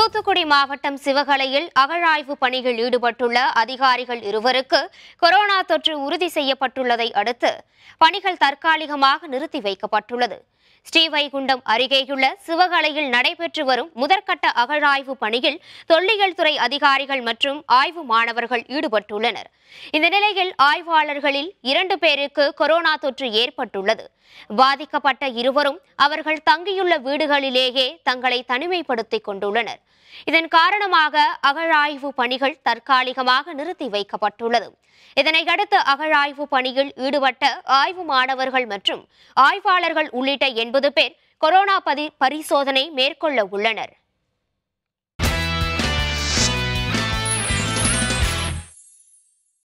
தூத்துக்குடி மாவட்டம் சிவகலையில் அகழாய்வு பணியில் ஈடுபட்டுள்ள அதிகாரிகள் இருவருக்கு கொரோனா தொற்று உறுதி செய்யப்பட்டுள்ளதை அடுத்து பணிகள் தற்காலிகமாக நிறுத்தி வைக்கப்பட்டுள்ளது ஸ்ரீவைகுண்டம் அருகேயுள்ள சிவகலையில் நடைபெற்று வரும் முதற்கட்ட அகழாய்வு பணியில் தொல்லியல் துறை அதிகாரிகள் மற்றும் ஆய்வு மாணவர்கள் ஈடுபட்டுள்ளனர் இந்த நிலையில் ஆய்வாளர்களில் இரண்டு பேருக்கு கொரோனா தொற்று ஏற்பட்டுள்ளது பாதிக்கப்பட்ட இருவரும் அவர்கள் தங்கியுள்ள வீடுகளிலேயே தங்களை தனிமைப்படுத்திக் கொண்டுள்ளனர் இதன் காரணமாக அகழாய்வு பணிகள் தற்காலிகமாக நிறுத்தி வைக்கப்பட்டுள்ளது இதனையடுத்து அகழாய்வு பணியில் ஈடுபட்ட ஆய்வு மாணவர்கள் மற்றும் ஆய்வாளர்கள் உள்ளிட்ட எண்பது பேர் கொரோனா பதி பரிசோதனை மேற்கொள்ள உள்ளனர்